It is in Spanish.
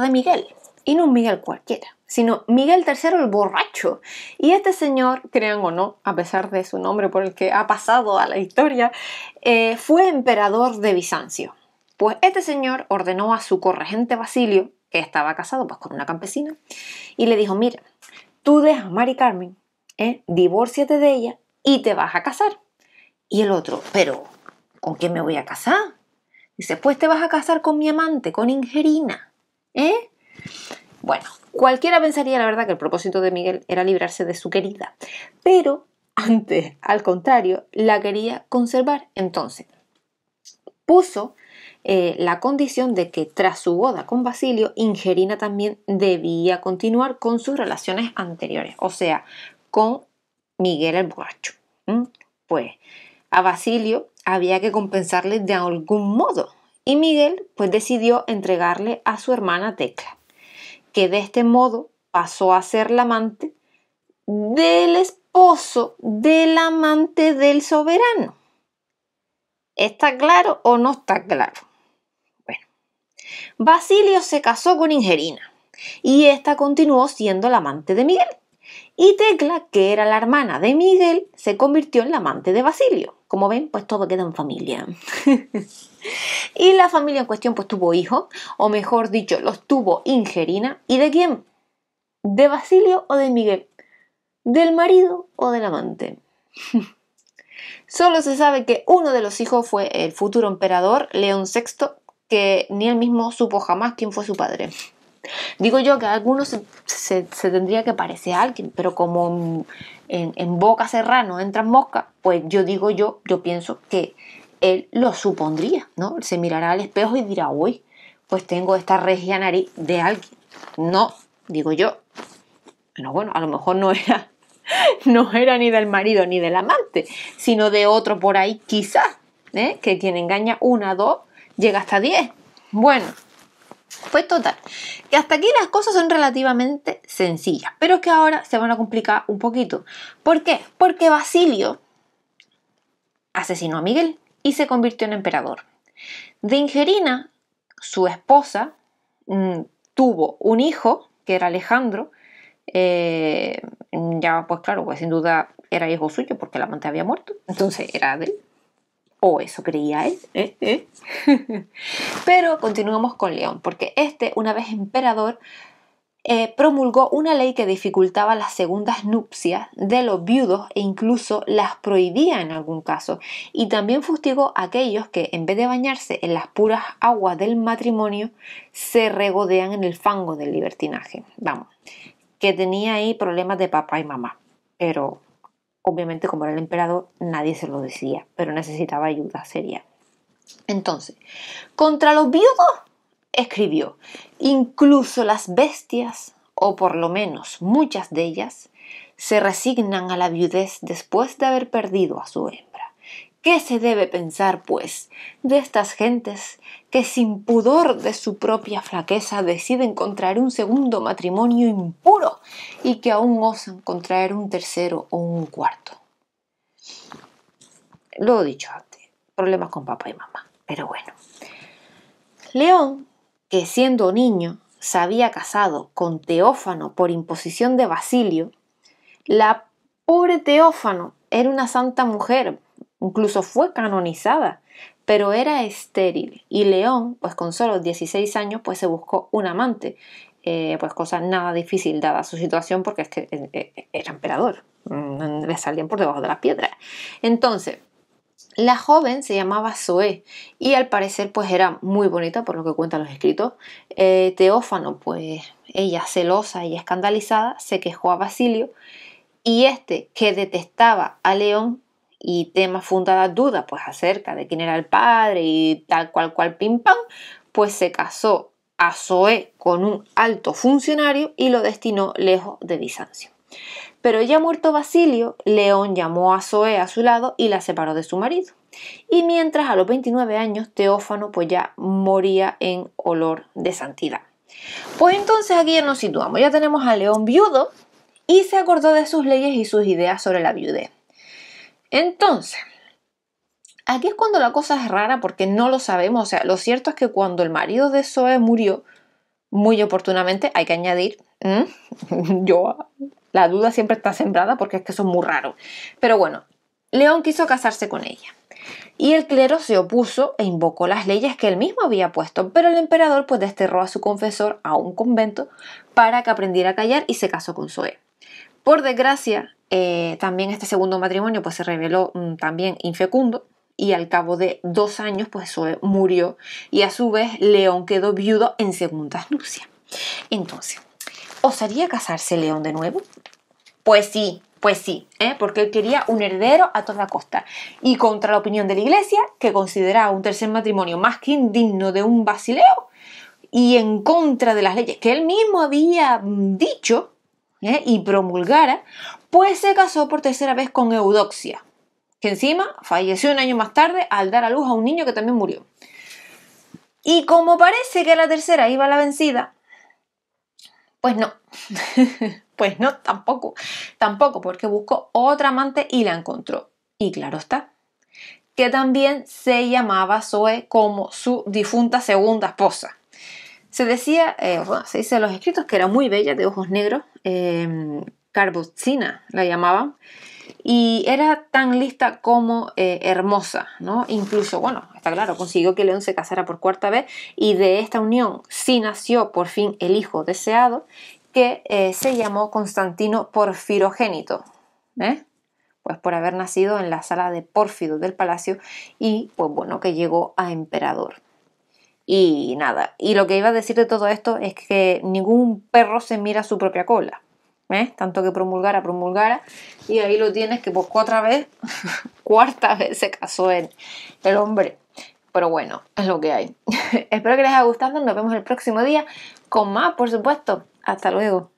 de Miguel, y no un Miguel cualquiera, sino Miguel III el borracho. Y este señor, crean o no, a pesar de su nombre por el que ha pasado a la historia, eh, fue emperador de Bizancio. Pues este señor ordenó a su corregente Basilio, que estaba casado pues, con una campesina, y le dijo, mira, tú dejas a Mari Carmen, ¿eh? divórciate de ella y te vas a casar. Y el otro, pero, ¿con quién me voy a casar? Dice, pues te vas a casar con mi amante, con Ingerina. ¿Eh? Bueno, cualquiera pensaría la verdad que el propósito de Miguel era librarse de su querida, pero antes, al contrario, la quería conservar. Entonces, puso eh, la condición de que tras su boda con Basilio, Ingerina también debía continuar con sus relaciones anteriores, o sea, con Miguel el borracho. Pues a Basilio había que compensarle de algún modo y Miguel pues decidió entregarle a su hermana Tecla, que de este modo pasó a ser la amante del esposo del amante del soberano. ¿Está claro o no está claro? Bueno, Basilio se casó con Ingerina y esta continuó siendo la amante de Miguel. Y Tecla, que era la hermana de Miguel, se convirtió en la amante de Basilio. Como ven, pues todo queda en familia. y la familia en cuestión pues tuvo hijos, o mejor dicho, los tuvo Ingerina. ¿Y de quién? ¿De Basilio o de Miguel? ¿Del marido o del amante? Solo se sabe que uno de los hijos fue el futuro emperador León VI, que ni él mismo supo jamás quién fue su padre. Digo yo que algunos se, tendría que parecer a alguien, pero como en, boca boca serrano entran moscas, pues yo digo yo, yo pienso que él lo supondría, ¿no? Se mirará al espejo y dirá, uy, pues tengo esta regia nariz de alguien. No, digo yo. Bueno, bueno, a lo mejor no era, no era ni del marido ni del amante, sino de otro por ahí, quizás, ¿eh? que quien engaña una, dos, llega hasta diez. Bueno, pues total, Y hasta aquí las cosas son relativamente sencillas, pero es que ahora se van a complicar un poquito. ¿Por qué? Porque Basilio asesinó a Miguel y se convirtió en emperador. De Ingerina, su esposa, mm, tuvo un hijo, que era Alejandro, eh, ya pues claro, pues sin duda era hijo suyo porque la amante había muerto, entonces era de él. O eso creía él. ¿eh? ¿Eh? Pero continuamos con León, porque este, una vez emperador, eh, promulgó una ley que dificultaba las segundas nupcias de los viudos e incluso las prohibía en algún caso. Y también fustigó a aquellos que, en vez de bañarse en las puras aguas del matrimonio, se regodean en el fango del libertinaje. Vamos, que tenía ahí problemas de papá y mamá. Pero Obviamente, como era el emperador, nadie se lo decía, pero necesitaba ayuda seria. Entonces, contra los viudos escribió, incluso las bestias, o por lo menos muchas de ellas, se resignan a la viudez después de haber perdido a su ¿Qué se debe pensar, pues, de estas gentes que sin pudor de su propia flaqueza deciden contraer un segundo matrimonio impuro y que aún osan contraer un tercero o un cuarto? Lo he dicho antes, problemas con papá y mamá, pero bueno. León, que siendo niño se había casado con Teófano por imposición de Basilio, la pobre Teófano era una santa mujer, incluso fue canonizada, pero era estéril y León, pues con solo 16 años, pues se buscó un amante, eh, pues cosa nada difícil dada su situación porque es que eh, eh, era emperador, mm, le salían por debajo de las piedras. Entonces, la joven se llamaba Zoé y al parecer pues era muy bonita por lo que cuentan los escritos. Teófano pues ella celosa y escandalizada se quejó a Basilio y este que detestaba a León y temas fundadas dudas pues acerca de quién era el padre y tal cual cual pim pam, pues se casó a Zoe con un alto funcionario y lo destinó lejos de Bizancio. Pero ya muerto Basilio, León llamó a Zoe a su lado y la separó de su marido. Y mientras a los 29 años Teófano pues ya moría en olor de santidad. Pues entonces aquí nos situamos, ya tenemos a León viudo y se acordó de sus leyes y sus ideas sobre la viudez. Entonces, aquí es cuando la cosa es rara porque no lo sabemos. O sea, lo cierto es que cuando el marido de Zoé murió, muy oportunamente, hay que añadir, yo, la duda siempre está sembrada porque es que eso es muy raro. Pero bueno, León quiso casarse con ella. Y el clero se opuso e invocó las leyes que él mismo había puesto, pero el emperador pues desterró a su confesor a un convento para que aprendiera a callar y se casó con Zoe. Por desgracia, eh, también este segundo matrimonio pues, se reveló mm, también infecundo y al cabo de dos años pues murió y a su vez León quedó viudo en segundas nupcias. Entonces, ¿osaría casarse León de nuevo? Pues sí, pues sí, ¿eh? porque él quería un heredero a toda costa. Y contra la opinión de la iglesia, que consideraba un tercer matrimonio más que indigno de un basileo, y en contra de las leyes que él mismo había mm, dicho, ¿eh? y promulgara, pues se casó por tercera vez con Eudoxia, que encima falleció un año más tarde al dar a luz a un niño que también murió. Y como parece que la tercera iba a la vencida, pues no, pues no, tampoco, tampoco, porque buscó otra amante y la encontró. Y claro está, que también se llamaba Zoe como su difunta segunda esposa. Se decía, eh, se dice en los escritos que era muy bella, de ojos negros, eh, em, Carbucina la llamaban, y era tan lista como eh, hermosa, ¿no? Incluso, bueno, está claro, consiguió que León se casara por cuarta vez y de esta unión sí nació por fin el hijo deseado, que eh, se llamó Constantino Porfirogénito, pues por haber nacido en la sala de Pórfido del palacio y pues bueno, que llegó a emperador. Y nada, y lo que iba a decir de todo esto es que ningún perro se mira su propia cola. ¿eh? Tanto que promulgara, promulgara. Y ahí lo tienes que por otra vez, cuarta vez se casó en el hombre. Pero bueno, es lo que hay. Espero que les haya gustado. Nos vemos el próximo día con más, por supuesto. Hasta luego.